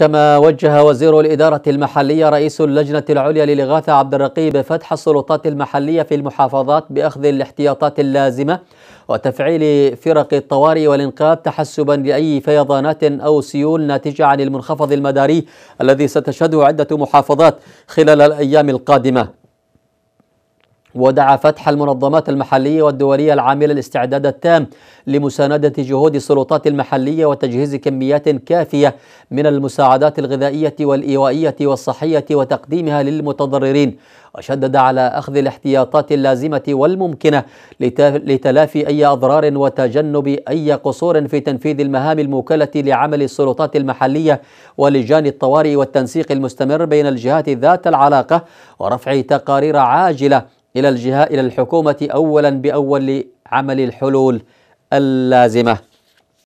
كما وجه وزير الإدارة المحلية رئيس اللجنة العليا للإغاثة عبد الرقيب فتح السلطات المحلية في المحافظات بأخذ الاحتياطات اللازمة وتفعيل فرق الطوارئ والإنقاذ تحسبا لأي فيضانات أو سيول ناتجة عن المنخفض المداري الذي ستشهده عدة محافظات خلال الأيام القادمة ودعا فتح المنظمات المحلية والدولية العاملة الاستعداد التام لمساندة جهود السلطات المحلية وتجهيز كميات كافية من المساعدات الغذائية والإيوائية والصحية وتقديمها للمتضررين وشدد على أخذ الاحتياطات اللازمة والممكنة لتلافي أي أضرار وتجنب أي قصور في تنفيذ المهام الموكلة لعمل السلطات المحلية ولجان الطوارئ والتنسيق المستمر بين الجهات ذات العلاقة ورفع تقارير عاجلة إلى الجهة إلى الحكومة أولا بأول عمل الحلول اللازمة